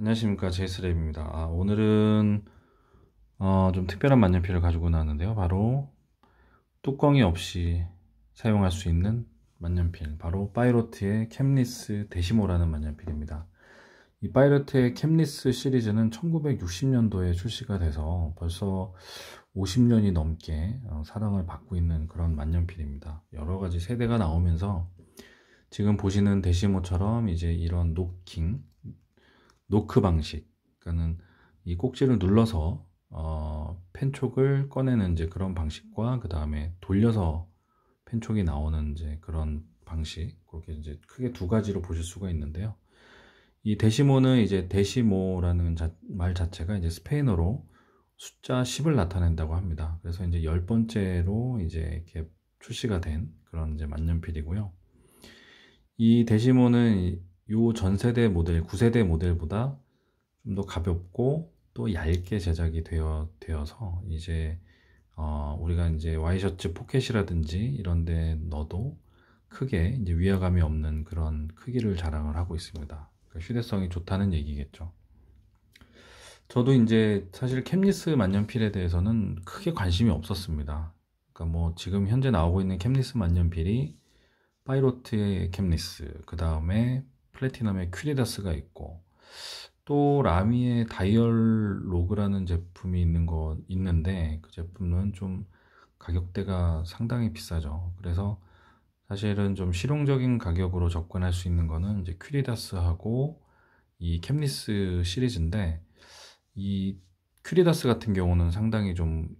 안녕하십니까 제이스랩입니다 아, 오늘은 어, 좀 특별한 만년필을 가지고 나왔는데요 바로 뚜껑이 없이 사용할 수 있는 만년필 바로 파이로트의 캠리스 데시모라는 만년필입니다 이 파이로트의 캠리스 시리즈는 1960년도에 출시가 돼서 벌써 50년이 넘게 어, 사랑을 받고 있는 그런 만년필입니다 여러가지 세대가 나오면서 지금 보시는 데시모처럼 이제 이런 노킹 노크 방식. 그러니까는 이 꼭지를 눌러서 어, 펜촉을 꺼내는 이제 그런 방식과 그 다음에 돌려서 펜촉이 나오는 이제 그런 방식 그렇게 이제 크게 두 가지로 보실 수가 있는데요. 이 데시모는 이제 데시모라는 자, 말 자체가 이제 스페인어로 숫자 10을 나타낸다고 합니다. 그래서 이제 열 번째로 이제 이렇게 출시가 된 그런 이제 만년필이고요. 이 데시모는 요 전세대 모델, 9세대 모델보다 좀 더 가볍고 또 얇게 제작이 되어, 되어서 이제 어, 우리가 이제 와이셔츠 포켓이라든지 이런 데 넣어도 크게 이제 위화감이 없는 그런 크기를 자랑을 하고 있습니다. 그러니까 휴대성이 좋다는 얘기겠죠. 저도 이제 사실 캡리스 만년필에 대해서는 크게 관심이 없었습니다. 그러니까 뭐 지금 현재 나오고 있는 캡리스 만년필이 파이로트의 캡리스그 다음에 플래티넘의 큐리다스가 있고 또 라미의 다이얼로그라는 제품이 있는 거 있는데 그 제품은 좀 가격대가 상당히 비싸죠. 그래서 사실은 좀 실용적인 가격으로 접근할 수 있는 거는 이제 큐리다스하고 이 캠리스 시리즈인데 이 큐리다스 같은 경우는 상당히 좀그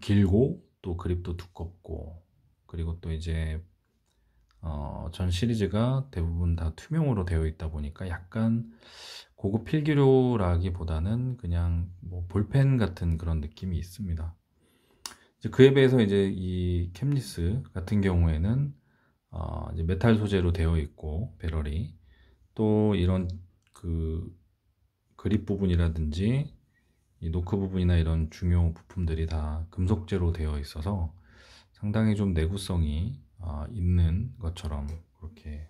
길고 또 그립도 두껍고 그리고 또 이제 어, 전 시리즈가 대부분 다 투명으로 되어 있다 보니까 약간 고급 필기료라기보다는 그냥 뭐 볼펜 같은 그런 느낌이 있습니다. 그에 비해서 이제 이 캠리스 같은 경우에는 어, 메탈 소재로 되어 있고 배럴이 또 이런 그 그립 부분이라든지 노크 부분이나 이런 중요 부품들이 다 금속재로 되어 있어서 상당히 좀 내구성이 어, 있는 것처럼 그렇게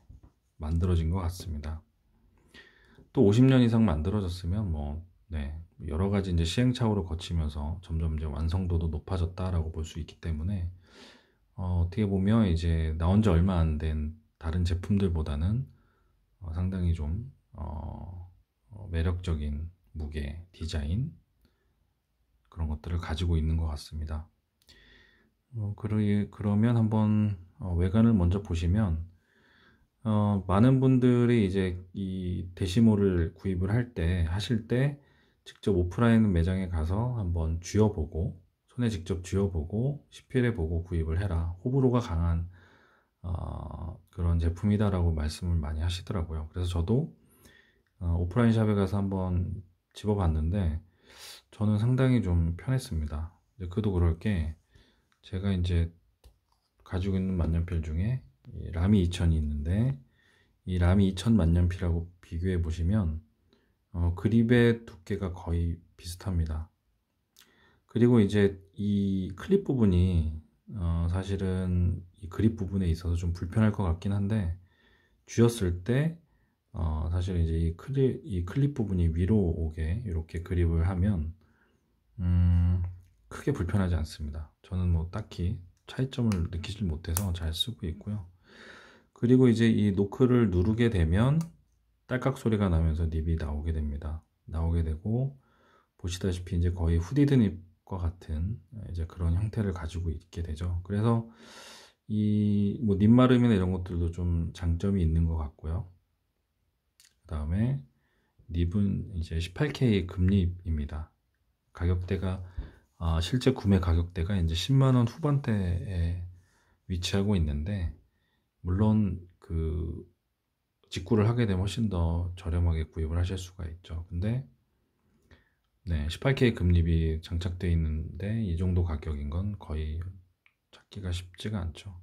만들어진 것 같습니다. 또 50년 이상 만들어졌으면 뭐 네, 여러 가지 이제 시행착오를 거치면서 점점 이제 완성도도 높아졌다라고 볼 수 있기 때문에 어, 어떻게 보면 이제 나온 지 얼마 안 된 다른 제품들보다는 어, 상당히 좀 어, 어, 매력적인 무게, 디자인 그런 것들을 가지고 있는 것 같습니다. 어, 그러, 그러면 한번 어, 외관을 먼저 보시면 어, 많은 분들이 이제 이 대시모를 구입을 할 때 하실 때 직접 오프라인 매장에 가서 한번 쥐어보고 손에 직접 쥐어보고 시필해보고 구입을 해라 호불호가 강한 어, 그런 제품이다 라고 말씀을 많이 하시더라고요 그래서 저도 어, 오프라인 샵에 가서 한번 집어봤는데 저는 상당히 좀 편했습니다 그도 그럴 게 제가 이제 가지고 있는 만년필 중에 라미 2000이 있는데 이 라미 2000 만년필하고 비교해 보시면 어, 그립의 두께가 거의 비슷합니다. 그리고 이제 이 클립 부분이 어, 사실은 이 그립 부분에 있어서 좀 불편할 것 같긴 한데 쥐었을 때 어, 사실 이제 이 클립, 이 클립 부분이 위로 오게 이렇게 그립을 하면 음, 크게 불편하지 않습니다. 저는 뭐 딱히 차이점을 느끼질 못해서 잘 쓰고 있고요. 그리고 이제 이 노크를 누르게 되면 딸깍 소리가 나면서 닙이 나오게 됩니다. 나오게 되고 보시다시피 이제 거의 후디드 닙과 같은 이제 그런 형태를 가지고 있게 되죠. 그래서 이 뭐 닙마름이나 이런 것들도 좀 장점이 있는 것 같고요. 그 다음에 닙은 이제 18K 금립입니다. 가격대가 아, 실제 구매 가격대가 이제 10만 원 후반대에 위치하고 있는데 물론 그 직구를 하게 되면 훨씬 더 저렴하게 구입을 하실 수가 있죠. 근데 네, 18K 금립이 장착되어 있는데 이 정도 가격인 건 거의 찾기가 쉽지가 않죠.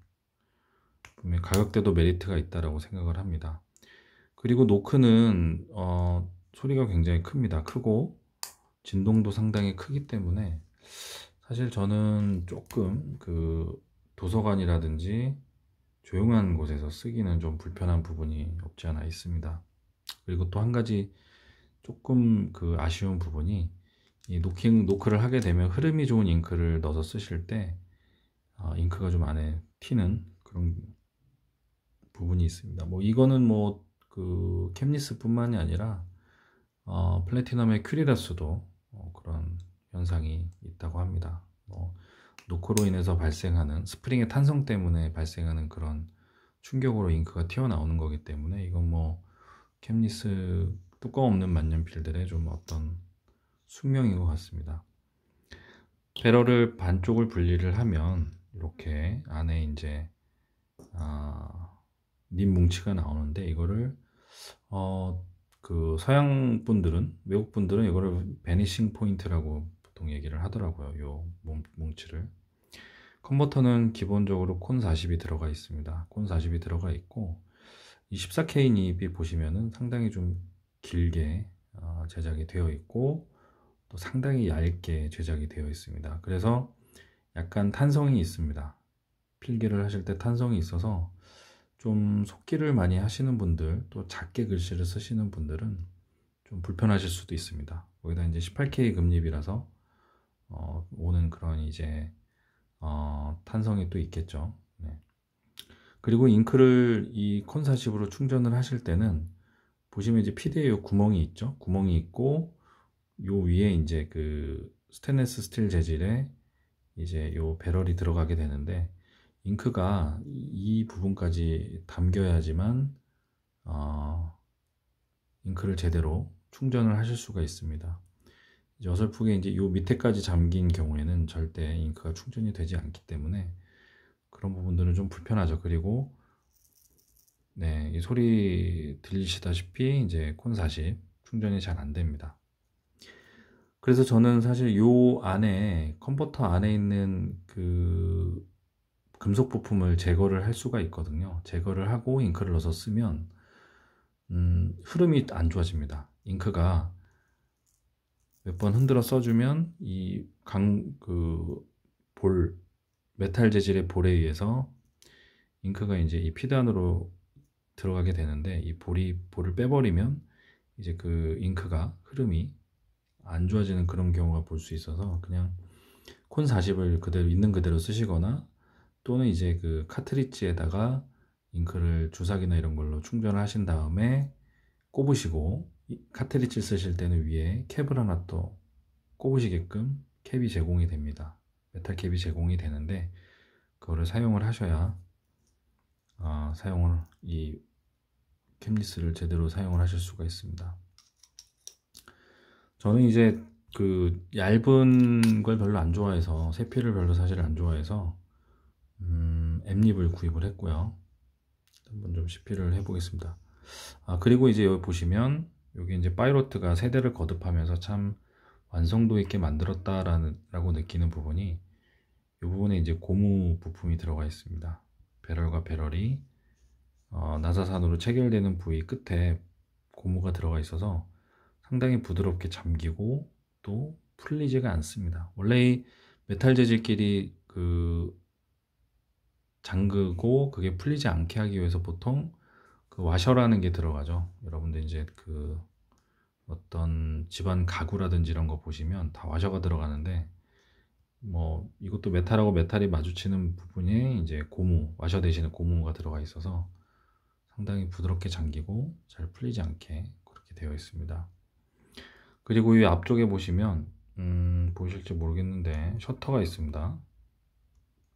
분명 가격대도 메리트가 있다라고 생각을 합니다. 그리고 노크는 어, 소리가 굉장히 큽니다. 크고 진동도 상당히 크기 때문에 사실 저는 조금 그 도서관이라든지 조용한 곳에서 쓰기는 좀 불편한 부분이 없지 않아 있습니다. 그리고 또 한 가지 조금 그 아쉬운 부분이 이 노킹 노크를 하게 되면 흐름이 좋은 잉크를 넣어서 쓰실 때 어, 잉크가 좀 안에 튀는 그런 부분이 있습니다. 뭐 이거는 뭐 그 캡니스뿐만이 아니라 어, 플래티넘의 큐리다스도 어, 그런 현상이 있다고 합니다. 뭐, 노크로 인해서 발생하는 스프링의 탄성 때문에 발생하는 그런 충격으로 잉크가 튀어나오는 거기 때문에 이건 뭐 캠리스 뚜껑 없는 만년필들의 좀 어떤 숙명인 것 같습니다. 배럴을 반쪽을 분리를 하면 이렇게 안에 이제 아, 닌 뭉치가 나오는데 이거를 어, 그 서양 분들은 외국 분들은 이거를 베니싱 포인트라고 보통 얘기를 하더라고요. 요 뭉, 뭉치를. 컨버터는 기본적으로 콘 40이 들어가 있습니다. 콘 40이 들어가 있고 이 14K 니비 보시면은 상당히 좀 길게 어, 제작이 되어 있고 또 상당히 얇게 제작이 되어 있습니다. 그래서 약간 탄성이 있습니다. 필기를 하실 때 탄성이 있어서 좀 속기를 많이 하시는 분들 또 작게 글씨를 쓰시는 분들은 좀 불편하실 수도 있습니다. 거기다 이제 18K 금립이라서 어, 오는 그런 이제 어, 탄성이 또 있겠죠. 네. 그리고 잉크를 이 콘사십으로 충전을 하실 때는 보시면 이제 피드에 구멍이 있죠. 구멍이 있고 요 위에 이제 그 스테인레스 스틸 재질에 이제 요 배럴이 들어가게 되는데 잉크가 이 부분까지 담겨야지만 어, 잉크를 제대로 충전을 하실 수가 있습니다. 이제 어설프게 이제 요 밑에까지 잠긴 경우에는 절대 잉크가 충전이 되지 않기 때문에 그런 부분들은 좀 불편하죠. 그리고 네, 이 소리 들리시다시피 이제 콘40 충전이 잘 안 됩니다. 그래서 저는 사실 요 안에 컨버터 안에 있는 그 금속 부품을 제거를 할 수가 있거든요. 제거를 하고 잉크를 넣어서 쓰면 음, 흐름이 안 좋아집니다. 잉크가 몇번 흔들어 써주면 이 강 그 볼 메탈 재질의 볼에 의해서 잉크가 이제 이 피드 안으로 들어가게 되는데 이 볼이 볼을 빼버리면 이제 그 잉크가 흐름이 안 좋아지는 그런 경우가 볼 수 있어서 그냥 콘 40을 그대로 있는 그대로 쓰시거나 또는 이제 그 카트리지에다가 잉크를 주사기나 이런 걸로 충전을 하신 다음에 꼽으시고 카트리지 쓰실 때는 위에 캡을 하나 또 꼽으시게끔 캡이 제공이 됩니다. 메탈 캡이 제공이 되는데 그거를 사용을 하셔야 아, 사용을 이 캡리스를 제대로 사용을 하실 수가 있습니다. 저는 이제 그 얇은 걸 별로 안 좋아해서 세필을 별로 사실 안 좋아해서 음, 앱립을 구입을 했고요. 한번 좀 시필을 해보겠습니다. 아 그리고 이제 여기 보시면 여기 이제 파이로트가 세대를 거듭하면서 참 완성도 있게 만들었다라고 느끼는 부분이 이 부분에 이제 고무 부품이 들어가 있습니다. 배럴과 배럴이 어, 나사산으로 체결되는 부위 끝에 고무가 들어가 있어서 상당히 부드럽게 잠기고 또 풀리지가 않습니다. 원래 이 메탈 재질끼리 그 잠그고 그게 풀리지 않게 하기 위해서 보통 그 와셔라는 게 들어가죠. 여러분들 이제 그 어떤 집안 가구라든지 이런 거 보시면 다 와셔가 들어가는데 뭐 이것도 메탈하고 메탈이 마주치는 부분에 이제 고무 와셔 대신에 고무가 들어가 있어서 상당히 부드럽게 잠기고 잘 풀리지 않게 그렇게 되어 있습니다. 그리고 이 앞쪽에 보시면 음, 보실지 모르겠는데 셔터가 있습니다.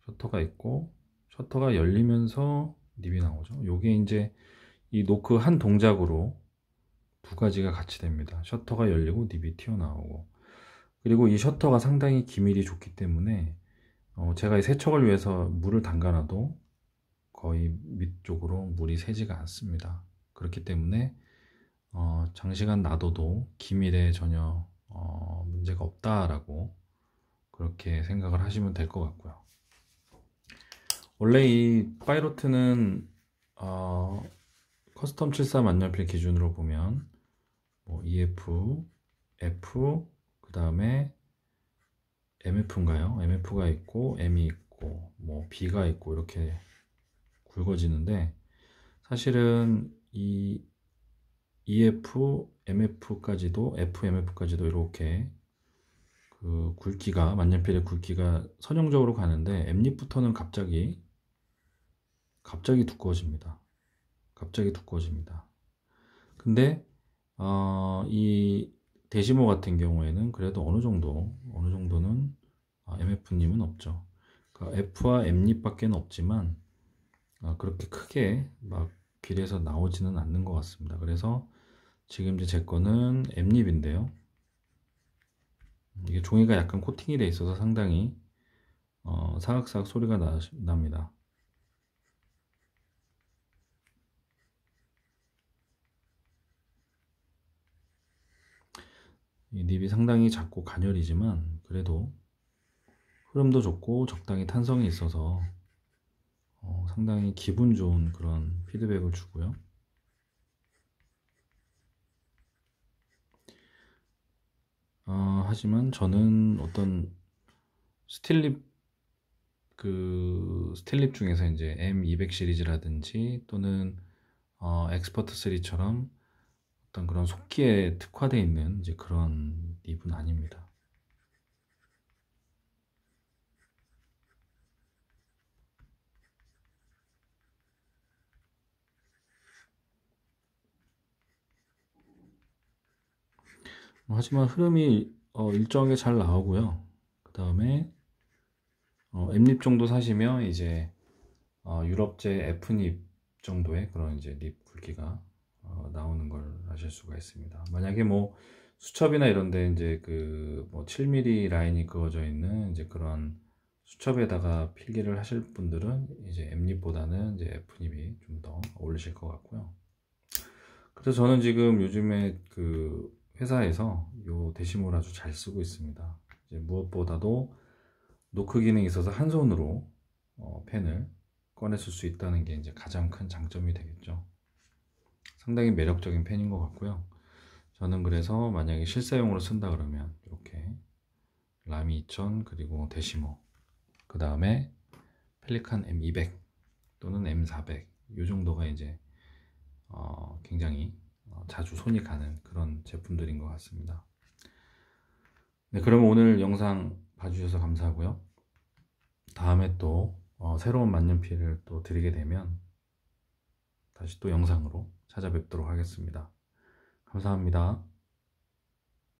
셔터가 있고 셔터가 열리면서 립이 나오죠. 요게 이제 이 노크 한 동작으로 두 가지가 같이 됩니다. 셔터가 열리고 닙이 튀어나오고 그리고 이 셔터가 상당히 기밀이 좋기 때문에 어 제가 이 세척을 위해서 물을 담가놔도 거의 밑쪽으로 물이 새지가 않습니다. 그렇기 때문에 어 장시간 놔둬도 기밀에 전혀 어 문제가 없다라고 그렇게 생각을 하시면 될 것 같고요. 원래 이 파이로트는 어 커스텀 7 4만년필 기준으로 보면 뭐 EF, F, 그 다음에 MF인가요? MF가 있고 M이 있고 뭐 B가 있고 이렇게 굵어지는데 사실은 이 EF, MF까지도 F, MF까지도 이렇게 그 굵기가 만년필의 굵기가 선형적으로 가는데 m 립부터는 갑자기 갑자기 두꺼워집니다. 갑자기 두꺼워집니다. 근데 어, 이 대시모 같은 경우에는 그래도 어느 정도 어느 정도는 아, MF님은 없죠. 그러니까 F와 M립밖에는 없지만 아, 그렇게 크게 막 길에서 나오지는 않는 것 같습니다. 그래서 지금 이제 제 거는 M립인데요. 이게 종이가 약간 코팅이 돼 있어서 상당히 어, 사각사각 소리가 나, 납니다. 립이 상당히 작고 가녀리지만 그래도 흐름도 좋고 적당히 탄성이 있어서 어, 상당히 기분 좋은 그런 피드백을 주고요. 어, 하지만 저는 어떤 스틸립 그 스틸립 중에서 이제 M200 시리즈라든지 또는 어, 엑스퍼트 3처럼 어떤 그런 속기에 특화되어 있는 이제 그런 립은 아닙니다. 뭐 하지만 흐름이 어, 일정하게 잘 나오고요. 그 다음에 어, M립 정도 사시면 이제 어, 유럽제 F립 정도의 그런 이제 립 굵기가 어, 나오는 걸 아실 수가 있습니다. 만약에 뭐 수첩이나 이런데 이제 그뭐 7mm 라인이 그어져 있는 이제 그런 수첩에다가 필기를 하실 분들은 이제 M립보다는 이제 F립이 좀 더 어울리실 것 같고요. 그래서 저는 지금 요즘에 그 회사에서 요 대시몰 아주 잘 쓰고 있습니다. 무엇보다도 노크 기능이 있어서 한 손으로 어, 펜을 꺼내 쓸 수 있다는 게 이제 가장 큰 장점이 되겠죠. 상당히 매력적인 펜인 것 같고요. 저는 그래서 만약에 실사용으로 쓴다 그러면 이렇게 라미 2000 그리고 데시모 그 다음에 펠리칸 M200 또는 M400 이 정도가 이제 어 굉장히 어, 자주 손이 가는 그런 제품들인 것 같습니다. 네, 그럼 오늘 영상 봐주셔서 감사하고요. 다음에 또어 새로운 만년필을 또 드리게 되면 다시 또 영상으로 찾아뵙도록 하겠습니다. 감사합니다.